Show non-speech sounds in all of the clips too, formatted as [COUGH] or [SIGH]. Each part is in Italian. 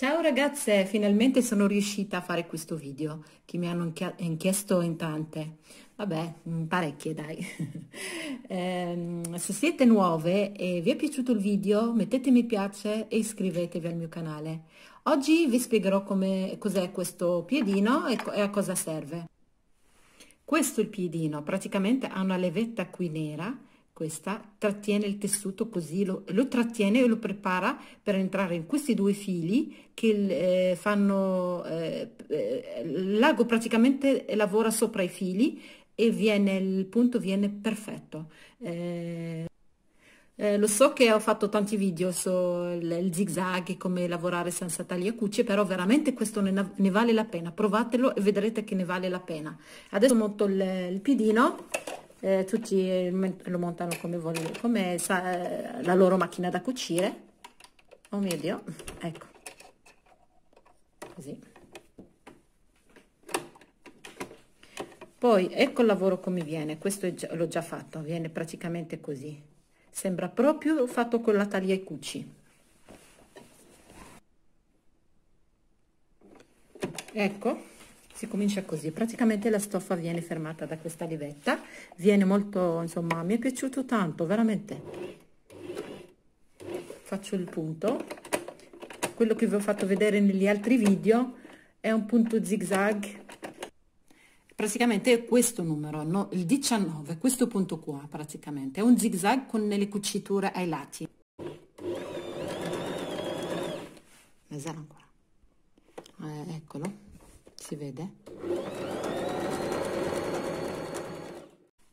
Ciao ragazze, finalmente sono riuscita a fare questo video che mi hanno chiesto in tante, vabbè mm, parecchie dai. [LAUGHS] Ehm, se siete nuove e vi è piaciuto il video mettete mi piace e iscrivetevi al mio canale. Oggi vi spiegherò cos'è questo piedino e a cosa serve. Questo è il piedino, praticamente ha una levetta qui nera questa trattiene il tessuto così, lo, lo, trattiene e lo prepara per entrare in questi due fili che eh, fanno, eh, eh l'ago praticamente lavora sopra i fili e viene, il punto viene perfetto. Eh, eh lo so che ho fatto tanti video sul zigzag e come lavorare senza tagliacucci, però veramente questo ne, ne, vale la pena, provatelo e vedrete che ne vale la pena. Adesso monto il, il piedino eh, tutti eh, lo montano come vogliono, come sa, eh, la loro macchina da cucire. Oh mio Dio, ecco, così. Poi ecco il lavoro come viene, questo l'ho già fatto, viene praticamente così. Sembra proprio fatto con la taglia e cuci. Ecco si comincia così praticamente la stoffa viene fermata da questa livetta viene molto insomma mi è piaciuto tanto veramente faccio il punto quello che vi ho fatto vedere negli altri video è un punto zigzag praticamente è questo numero no? il 19 questo punto qua praticamente è un zigzag con le cuciture ai lati ancora esatto. eh, eccolo si vede?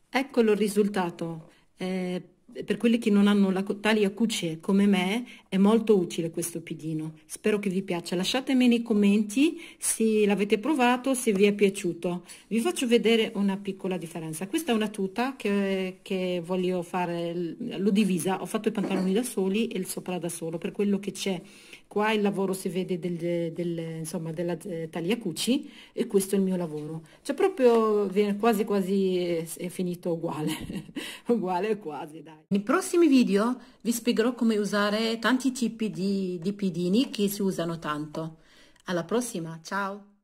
Eccolo il risultato. Eh, per quelli che non hanno la taglia cuce come me è molto utile questo pidino. Spero che vi piaccia. Lasciatemi nei commenti se l'avete provato, se vi è piaciuto. Vi faccio vedere una piccola differenza. Questa è una tuta che, che voglio fare, l'ho divisa, ho fatto i pantaloni da soli e il sopra da solo, per quello che c'è Qua il lavoro si vede del, del, insomma, della eh, tagliacuci e questo è il mio lavoro. Cioè proprio viene quasi quasi eh, è finito uguale, [LAUGHS] uguale quasi dai. Nei prossimi video vi spiegherò come usare tanti tipi di, di pidini che si usano tanto. Alla prossima, ciao!